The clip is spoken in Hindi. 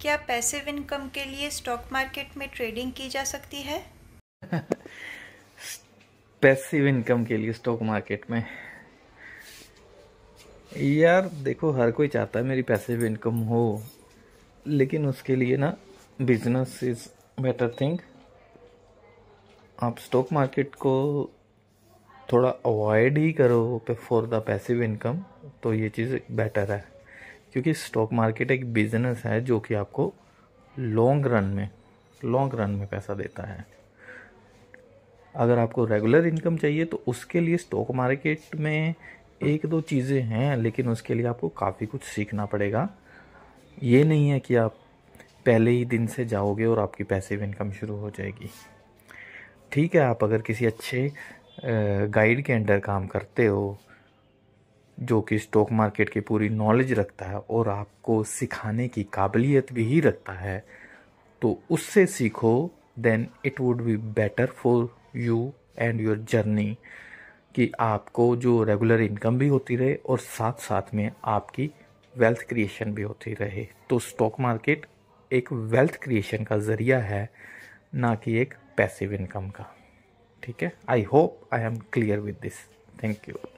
क्या पैसिव इनकम के लिए स्टॉक मार्केट में ट्रेडिंग की जा सकती है पैसिव इनकम के लिए स्टॉक मार्केट में यार देखो हर कोई चाहता है मेरी पैसिव इनकम हो लेकिन उसके लिए ना बिजनेस इज़ बेटर थिंग आप स्टॉक मार्केट को थोड़ा अवॉइड ही करो फॉर द पैसिव इनकम तो ये चीज़ बेटर है क्योंकि स्टॉक मार्केट एक बिजनेस है जो कि आपको लॉन्ग रन में लॉन्ग रन में पैसा देता है अगर आपको रेगुलर इनकम चाहिए तो उसके लिए स्टॉक मार्केट में एक दो चीज़ें हैं लेकिन उसके लिए आपको काफ़ी कुछ सीखना पड़ेगा ये नहीं है कि आप पहले ही दिन से जाओगे और आपकी भी इनकम शुरू हो जाएगी ठीक है आप अगर किसी अच्छे गाइड के अंडर काम करते हो जो कि स्टॉक मार्केट की पूरी नॉलेज रखता है और आपको सिखाने की काबिलियत भी ही रखता है तो उससे सीखो then it would be better for you and your journey कि आपको जो रेगुलर इनकम भी होती रहे और साथ साथ में आपकी वेल्थ क्रिएशन भी होती रहे तो स्टॉक मार्केट एक वेल्थ क्रिएशन का ज़रिया है ना कि एक पैसिव इनकम का ठीक है I hope I am clear with this thank you